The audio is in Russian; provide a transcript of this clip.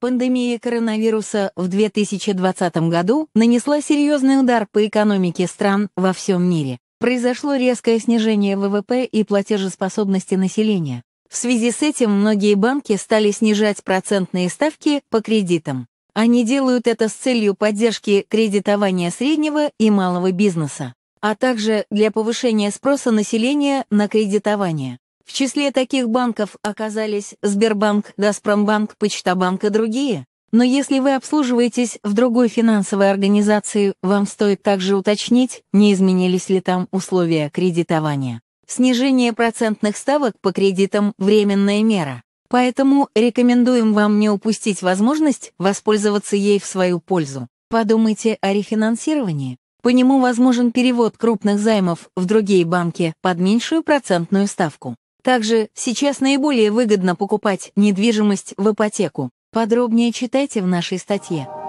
Пандемия коронавируса в 2020 году нанесла серьезный удар по экономике стран во всем мире. Произошло резкое снижение ВВП и платежеспособности населения. В связи с этим многие банки стали снижать процентные ставки по кредитам. Они делают это с целью поддержки кредитования среднего и малого бизнеса, а также для повышения спроса населения на кредитование. В числе таких банков оказались Сбербанк, Газпромбанк, Почтабанк и другие. Но если вы обслуживаетесь в другой финансовой организации, вам стоит также уточнить, не изменились ли там условия кредитования. Снижение процентных ставок по кредитам – временная мера. Поэтому рекомендуем вам не упустить возможность воспользоваться ей в свою пользу. Подумайте о рефинансировании. По нему возможен перевод крупных займов в другие банки под меньшую процентную ставку. Также сейчас наиболее выгодно покупать недвижимость в ипотеку. Подробнее читайте в нашей статье.